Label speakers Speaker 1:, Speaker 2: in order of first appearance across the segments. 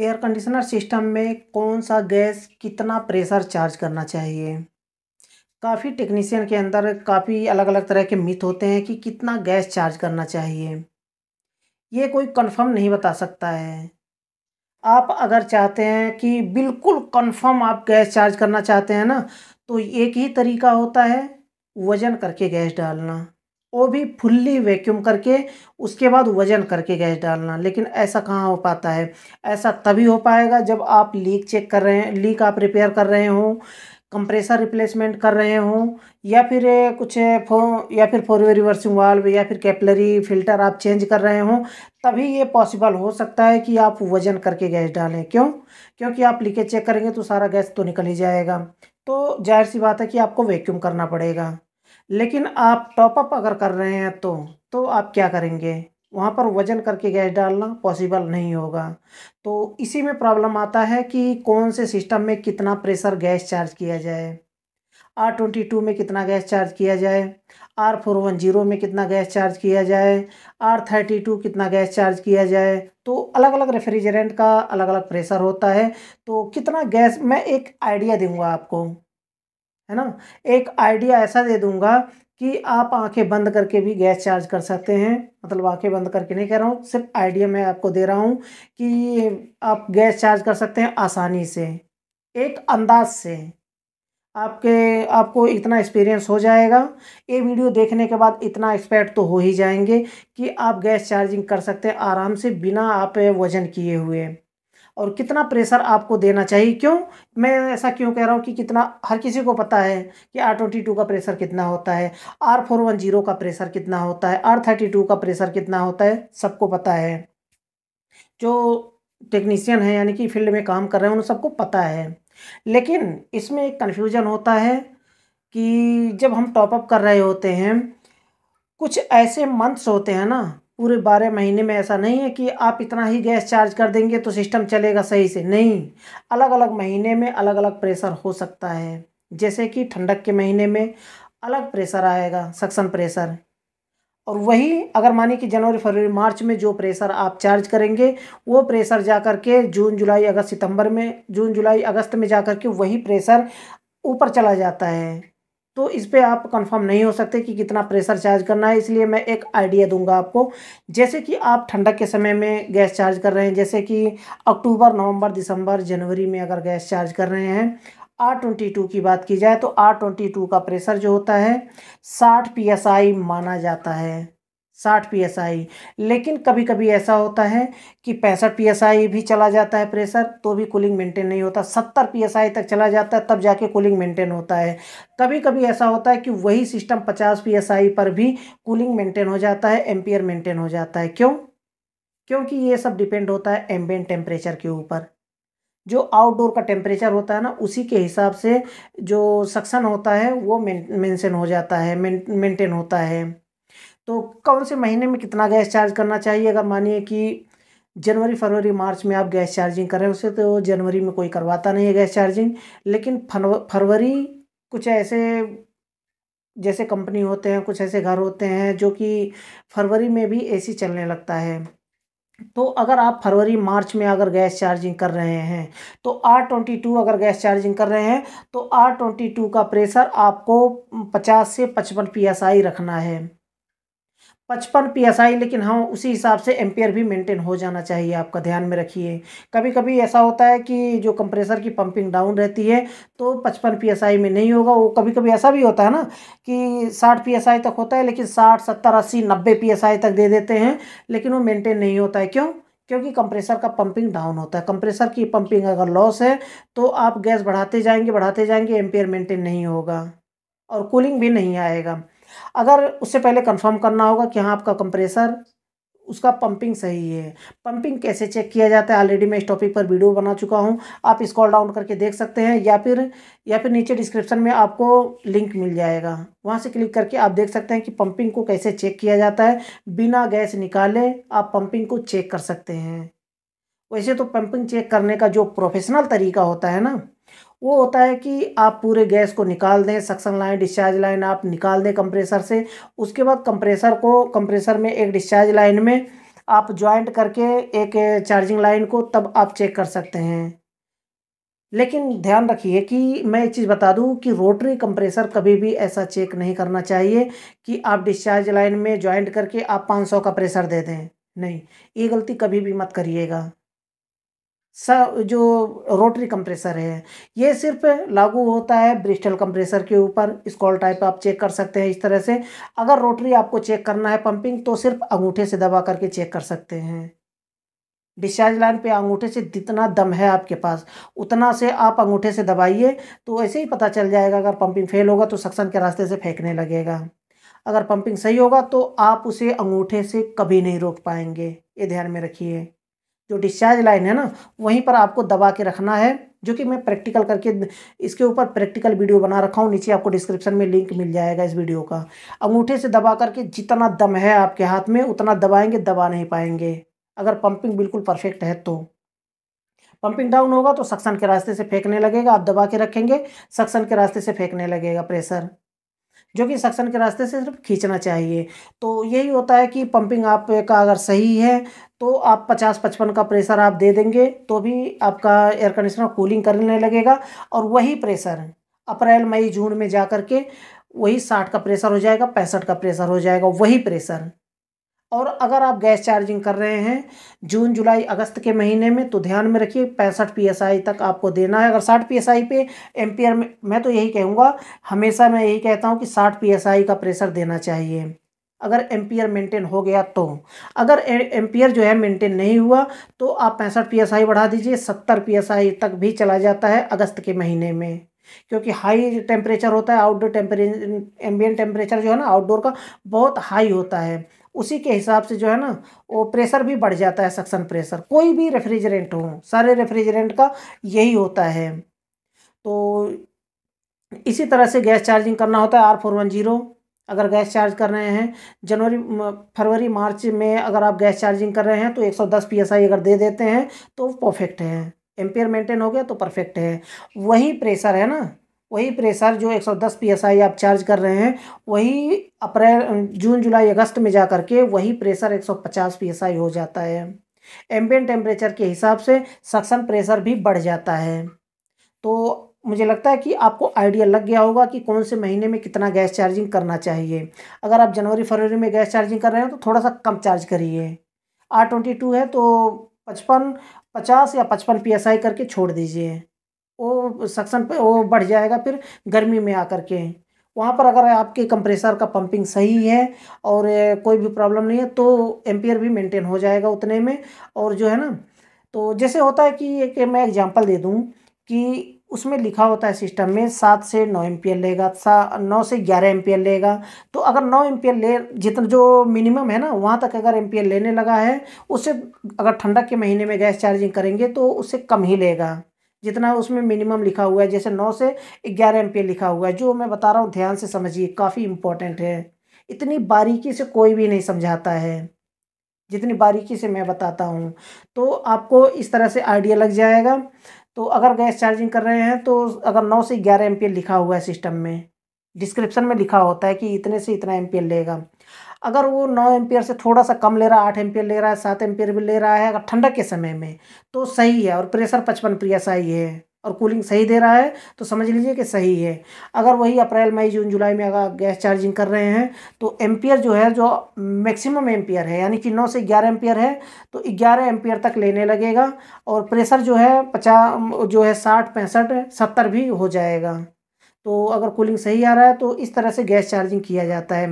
Speaker 1: air conditioner system में कौन सा गैस कितना प्रेशर चार्ज करना चाहिए काफ़ी टेक्नीशियन के अंदर काफ़ी अलग अलग तरह के मिथ होते हैं कि कितना गैस चार्ज करना चाहिए ये कोई कंफर्म नहीं बता सकता है आप अगर चाहते हैं कि बिल्कुल कंफर्म आप गैस चार्ज करना चाहते हैं ना तो एक ही तरीका होता है वज़न करके गैस डालना वो भी फुल्ली वैक्यूम करके उसके बाद वजन करके गैस डालना लेकिन ऐसा कहाँ हो पाता है ऐसा तभी हो पाएगा जब आप लीक चेक कर रहे हैं लीक आप रिपेयर कर रहे हों कंप्रेसर रिप्लेसमेंट कर रहे हों या फिर कुछ फो या फिर फोर वे रिवर्सिंग वाल्व या फिर कैपलरी फिल्टर आप चेंज कर रहे हों तभी ये पॉसिबल हो सकता है कि आप वजन करके गैस डालें क्यों क्योंकि आप लीकेज चेक करेंगे तो सारा गैस तो निकल ही जाएगा तो जाहिर सी बात है कि आपको वैक्यूम करना पड़ेगा लेकिन आप टॉपअप अगर कर रहे हैं तो तो आप क्या करेंगे वहाँ पर वजन करके गैस डालना पॉसिबल नहीं होगा तो इसी में प्रॉब्लम आता है कि कौन से सिस्टम में कितना प्रेशर गैस चार्ज किया जाए आर ट्वेंटी टू में कितना गैस चार्ज किया जाए आर फोर वन जीरो में कितना गैस चार्ज किया जाए आर थर्टी टू कितना गैस चार्ज किया जाए तो अलग अलग रेफ्रिजरेंट का अलग अलग प्रेशर होता है तो कितना गैस मैं एक आइडिया दूंगा आपको है ना एक आइडिया ऐसा दे दूंगा कि आप आंखें बंद करके भी गैस चार्ज कर सकते हैं मतलब आंखें बंद करके नहीं कह रहा हूँ सिर्फ आइडिया मैं आपको दे रहा हूँ कि आप गैस चार्ज कर सकते हैं आसानी से एक अंदाज से आपके आपको इतना एक्सपीरियंस हो जाएगा ये वीडियो देखने के बाद इतना एक्सपर्ट तो हो ही जाएंगे कि आप गैस चार्जिंग कर सकते हैं आराम से बिना आप वज़न किए हुए और कितना प्रेशर आपको देना चाहिए क्यों मैं ऐसा क्यों कह रहा हूँ कि कितना हर किसी को पता है कि आर ट्वेंटी टू का प्रेशर कितना होता है आर फोर वन जीरो का प्रेशर कितना होता है आर थर्टी टू का प्रेशर कितना होता है सबको पता है जो टेक्नीशियन है यानी कि फील्ड में काम कर रहे हैं उन सबको पता है लेकिन इसमें एक कन्फ्यूजन होता है कि जब हम टॉपअप कर रहे होते हैं कुछ ऐसे मंथ्स होते हैं ना पूरे बारह महीने में ऐसा नहीं है कि आप इतना ही गैस चार्ज कर देंगे तो सिस्टम चलेगा सही से नहीं अलग अलग महीने में अलग अलग प्रेशर हो सकता है जैसे कि ठंडक के महीने में अलग प्रेशर आएगा सक्सन प्रेशर और वही अगर मानिए कि जनवरी फरवरी मार्च में जो प्रेशर आप चार्ज करेंगे वो प्रेशर जा कर के जून जुलाई अगस्त सितंबर में जून जुलाई अगस्त में जा कर के वही प्रेशर ऊपर चला जाता है तो इस पर आप कंफर्म नहीं हो सकते कि कितना प्रेशर चार्ज करना है इसलिए मैं एक आइडिया दूंगा आपको जैसे कि आप ठंडक के समय में गैस चार्ज कर रहे हैं जैसे कि अक्टूबर नवंबर दिसंबर जनवरी में अगर गैस चार्ज कर रहे हैं आर ट्वेंटी टू की बात की जाए तो आर ट्वेंटी टू का प्रेशर जो होता है साठ पी एस आई माना जाता है साठ पी एस आई लेकिन कभी कभी ऐसा होता है कि पैंसठ पी एस आई भी चला जाता है प्रेशर तो भी कूलिंग मेंटेन नहीं होता सत्तर पी एस आई तक चला जाता है तब जाके कूलिंग मेंटेन होता है कभी कभी ऐसा होता है कि वही सिस्टम पचास पी एस आई पर भी कूलिंग मेंटेन हो जाता है एम्पियर मेंटेन हो जाता है क्यों क्योंकि ये सब डिपेंड होता है एम्बियन टेम्परेचर के ऊपर जो आउटडोर का टेम्परेचर होता है ना उसी के हिसाब से जो सक्सन होता है वो मेंशन हो जाता है मेंटेन होता है तो कौन से महीने में कितना गैस चार्ज करना चाहिए अगर मानिए कि जनवरी फरवरी मार्च में आप गैस चार्जिंग कर रहे हैं उसे तो जनवरी में कोई करवाता नहीं है गैस चार्जिंग लेकिन फरवरी कुछ ऐसे जैसे कंपनी होते हैं कुछ ऐसे घर होते हैं जो कि फरवरी में भी एसी चलने लगता है तो अगर आप फरवरी मार्च में अगर गैस चार्जिंग कर रहे हैं तो आर ट्वेंटी टू अगर गैस चार्जिंग कर रहे हैं तो आर ट्वेंटी टू का प्रेशर आपको पचास से पचपन पी एस आई रखना है पचपन पी एस आई लेकिन हाँ उसी हिसाब से एम्पियर भी मेंटेन हो जाना चाहिए आपका ध्यान में रखिए कभी कभी ऐसा होता है कि जो कंप्रेसर की पंपिंग डाउन रहती है तो पचपन पी एस आई में नहीं होगा वो कभी कभी ऐसा भी होता है ना कि साठ पी एस आई तक होता है लेकिन साठ सत्तर अस्सी नब्बे पी एस आई तक दे देते हैं लेकिन वो मेनटेन नहीं होता है क्यों क्योंकि कंप्रेसर का पंपिंग डाउन होता है कंप्रेसर की पंपिंग अगर लॉस है तो आप गैस बढ़ाते जाएंगे बढ़ाते जाएंगे एम्पियर मेंटेन नहीं होगा और कूलिंग भी नहीं आएगा अगर उससे पहले कंफर्म करना होगा कि हाँ आपका कंप्रेसर उसका पंपिंग सही है पंपिंग कैसे चेक किया जाता है ऑलरेडी मैं इस टॉपिक पर वीडियो बना चुका हूँ आप स्कॉल डाउन करके देख सकते हैं या फिर या फिर नीचे डिस्क्रिप्शन में आपको लिंक मिल जाएगा वहाँ से क्लिक करके आप देख सकते हैं कि पंपिंग को कैसे चेक किया जाता है बिना गैस निकाले आप पंपिंग को चेक कर सकते हैं वैसे तो पंपिंग चेक करने का जो प्रोफेशनल तरीका होता है ना वो होता है कि आप पूरे गैस को निकाल दें सक्शन लाइन डिस्चार्ज लाइन आप निकाल दें कंप्रेसर से उसके बाद कंप्रेसर को कंप्रेसर में एक डिस्चार्ज लाइन में आप ज्वाइंट करके एक चार्जिंग लाइन को तब आप चेक कर सकते हैं लेकिन ध्यान रखिए कि मैं एक चीज़ बता दूं कि रोटरी कंप्रेसर कभी भी ऐसा चेक नहीं करना चाहिए कि आप डिस्चार्ज लाइन में ज्वाइंट करके आप 500 का प्रेशर दे दें नहीं ये गलती कभी भी मत करिएगा जो रोटरी कंप्रेसर है ये सिर्फ लागू होता है ब्रिस्टल कंप्रेसर के ऊपर स्कॉल टाइप आप चेक कर सकते हैं इस तरह से अगर रोटरी आपको चेक करना है पंपिंग तो सिर्फ अंगूठे से दबा करके चेक कर सकते हैं डिस्चार्ज लाइन पे अंगूठे से जितना दम है आपके पास उतना से आप अंगूठे से दबाइए तो ऐसे ही पता चल जाएगा अगर पंपिंग फेल होगा तो सक्सन के रास्ते से फेंकने लगेगा अगर पंपिंग सही होगा तो आप उसे अंगूठे से कभी नहीं रोक पाएंगे ये ध्यान में रखिए जो डिस्चार्ज लाइन है ना वहीं पर आपको दबा के रखना है जो कि मैं प्रैक्टिकल करके इसके ऊपर प्रैक्टिकल वीडियो बना रखा हूँ नीचे आपको डिस्क्रिप्शन में लिंक मिल जाएगा इस वीडियो का अंगूठे से दबा करके जितना दम है आपके हाथ में उतना दबाएंगे दबा नहीं पाएंगे अगर पंपिंग बिल्कुल परफेक्ट है तो पंपिंग डाउन होगा तो सक्सन के रास्ते से फेंकने लगेगा आप दबा के रखेंगे सक्सन के रास्ते से फेंकने लगेगा प्रेशर जो कि सक्सन के रास्ते से सिर्फ खींचना चाहिए तो यही होता है कि पंपिंग आप का अगर सही है तो आप 50 पचपन का प्रेशर आप दे देंगे तो भी आपका एयर कंडीशनर कूलिंग करने लगेगा और वही प्रेशर अप्रैल मई जून में जा कर के वही साठ का प्रेशर हो जाएगा पैंसठ का प्रेशर हो जाएगा वही प्रेशर और अगर आप गैस चार्जिंग कर रहे हैं जून जुलाई अगस्त के महीने में तो ध्यान में रखिए पैंसठ पी तक आपको देना है अगर साठ पी पे एम्पियर में मैं तो यही कहूँगा हमेशा मैं यही कहता हूँ कि साठ पी का प्रेशर देना चाहिए अगर एम्पियर मेंटेन हो गया तो अगर एम्पियर जो है मेंटेन नहीं हुआ तो आप पैंसठ पी बढ़ा दीजिए सत्तर पी तक भी चला जाता है अगस्त के महीने में क्योंकि हाई टेम्परेचर होता है आउटडोर टेम्परे एम्बियन टेम्परेचर जो है ना आउटडोर का बहुत हाई होता है उसी के हिसाब से जो है ना वो प्रेशर भी बढ़ जाता है सक्शन प्रेशर कोई भी रेफ्रिजरेंट हो सारे रेफ्रिजरेंट का यही होता है तो इसी तरह से गैस चार्जिंग करना होता है आर फोर वन जीरो अगर गैस चार्ज कर रहे हैं जनवरी फरवरी मार्च में अगर आप गैस चार्जिंग कर रहे हैं तो एस आई अगर दे देते हैं तो परफेक्ट है एम्पेयर मेंटेन हो गया तो परफेक्ट है वही प्रेशर है ना वही प्रेशर जो 110 psi आप चार्ज कर रहे हैं वही अप्रैल जून जुलाई अगस्त में जा कर के वही प्रेशर 150 psi हो जाता है एम्बियन टेम्परेचर के हिसाब से सक्सन प्रेशर भी बढ़ जाता है तो मुझे लगता है कि आपको आइडिया लग गया होगा कि कौन से महीने में कितना गैस चार्जिंग करना चाहिए अगर आप जनवरी फरवरी में गैस चार्जिंग कर रहे हैं तो थोड़ा सा कम चार्ज करिए आर ट्वेंटी टू है तो पचपन पचास या पचपन पी करके छोड़ दीजिए वो सक्सन पे वो बढ़ जाएगा फिर गर्मी में आकर के वहाँ पर अगर आपके कंप्रेसर का पंपिंग सही है और कोई भी प्रॉब्लम नहीं है तो एम्पियर भी मेंटेन हो जाएगा उतने में और जो है ना तो जैसे होता है कि एक मैं एग्जांपल दे दूँ कि उसमें लिखा होता है सिस्टम में सात से नौ एम्पियर लेगा सा नौ से ग्यारह एम्पियर लेगा तो अगर नौ एम्पियर ले जितना जो मिनिमम है ना वहाँ तक अगर एम्पियर लेने लगा है उससे अगर ठंडक के महीने में गैस चार्जिंग करेंगे तो उससे कम ही लेगा जितना उसमें मिनिमम लिखा हुआ है जैसे नौ से ग्यारह एम लिखा हुआ है जो मैं बता रहा हूँ ध्यान से समझिए काफ़ी इम्पोर्टेंट है इतनी बारीकी से कोई भी नहीं समझाता है जितनी बारीकी से मैं बताता हूँ तो आपको इस तरह से आइडिया लग जाएगा तो अगर गैस चार्जिंग कर रहे हैं तो अगर नौ से ग्यारह एम लिखा हुआ है सिस्टम में डिस्क्रिप्शन में लिखा होता है कि इतने से इतना एम लेगा अगर वो नौ एम्पियर से थोड़ा सा कम ले रहा है आठ एम्पियर ले रहा है सात एम्पियर भी ले रहा है अगर ठंडक के समय में तो सही है और प्रेशर पचपन आई है और कूलिंग सही दे रहा है तो समझ लीजिए कि सही है अगर वही अप्रैल मई जून जुलाई में अगर गैस चार्जिंग कर रहे हैं तो एम्पियर जो है जो मैक्सिमम एम्पियर है यानी कि नौ से ग्यारह एम्पियर है तो ग्यारह एम्पियर तक लेने लगेगा और प्रेशर जो है पचास जो है साठ पैंसठ सत्तर भी हो जाएगा तो अगर कूलिंग सही आ रहा है तो इस तरह से गैस चार्जिंग किया जाता है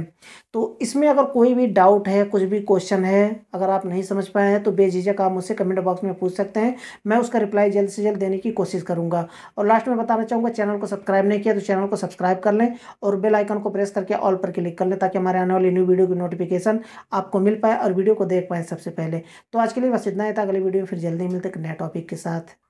Speaker 1: तो इसमें अगर कोई भी डाउट है कुछ भी क्वेश्चन है अगर आप नहीं समझ पाए हैं तो बेझिझक आप मुझसे कमेंट बॉक्स में पूछ सकते हैं मैं उसका रिप्लाई जल्द से जल्द देने की कोशिश करूँगा और लास्ट में बताना चाहूँगा चैनल को सब्सक्राइब नहीं किया तो चैनल को सब्सक्राइब कर लें और बेल आइकन को प्रेस करके ऑल पर क्लिक कर लें ताकि हमारे आने वाली न्यू वीडियो की नोटिफिकेशन आपको मिल पाए और वीडियो को देख पाएँ सबसे पहले तो आज के लिए बस इतना ही था अगली वीडियो में फिर जल्दी मिलते नए टॉपिक के साथ